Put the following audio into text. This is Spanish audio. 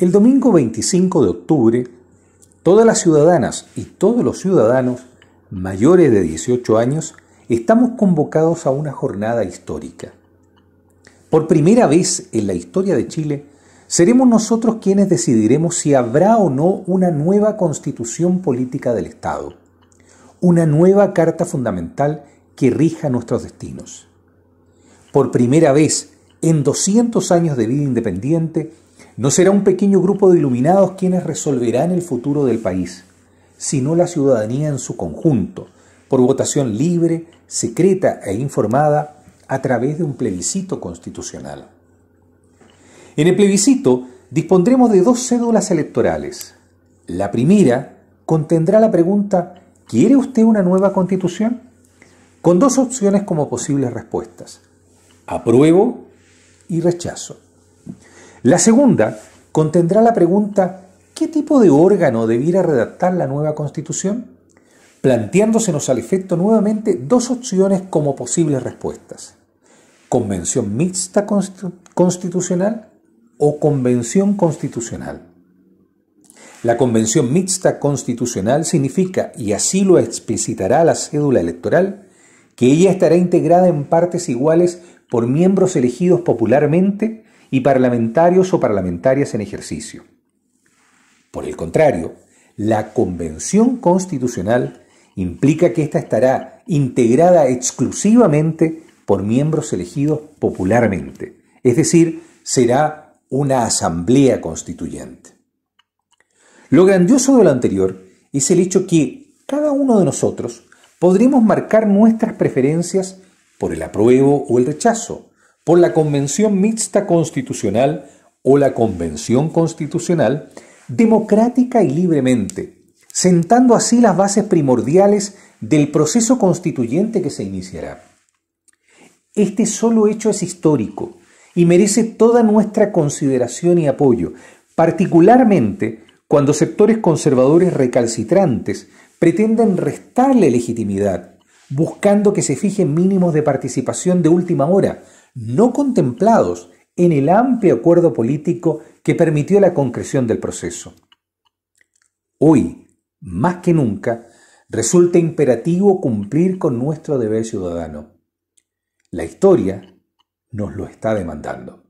El domingo 25 de octubre, todas las ciudadanas y todos los ciudadanos mayores de 18 años estamos convocados a una jornada histórica. Por primera vez en la historia de Chile, seremos nosotros quienes decidiremos si habrá o no una nueva constitución política del Estado, una nueva carta fundamental que rija nuestros destinos. Por primera vez en 200 años de vida independiente, no será un pequeño grupo de iluminados quienes resolverán el futuro del país, sino la ciudadanía en su conjunto, por votación libre, secreta e informada a través de un plebiscito constitucional. En el plebiscito dispondremos de dos cédulas electorales. La primera contendrá la pregunta ¿Quiere usted una nueva constitución? Con dos opciones como posibles respuestas. Apruebo y rechazo. La segunda contendrá la pregunta ¿qué tipo de órgano debiera redactar la nueva constitución? Planteándosenos al efecto nuevamente dos opciones como posibles respuestas. ¿Convención mixta constitucional o convención constitucional? La convención mixta constitucional significa, y así lo explicitará la cédula electoral, que ella estará integrada en partes iguales por miembros elegidos popularmente y parlamentarios o parlamentarias en ejercicio. Por el contrario, la Convención Constitucional implica que ésta estará integrada exclusivamente por miembros elegidos popularmente, es decir, será una asamblea constituyente. Lo grandioso de lo anterior es el hecho que cada uno de nosotros podremos marcar nuestras preferencias por el apruebo o el rechazo, por la Convención Mixta Constitucional o la Convención Constitucional democrática y libremente, sentando así las bases primordiales del proceso constituyente que se iniciará. Este solo hecho es histórico y merece toda nuestra consideración y apoyo, particularmente cuando sectores conservadores recalcitrantes pretenden restarle legitimidad buscando que se fijen mínimos de participación de última hora, no contemplados en el amplio acuerdo político que permitió la concreción del proceso. Hoy, más que nunca, resulta imperativo cumplir con nuestro deber ciudadano. La historia nos lo está demandando.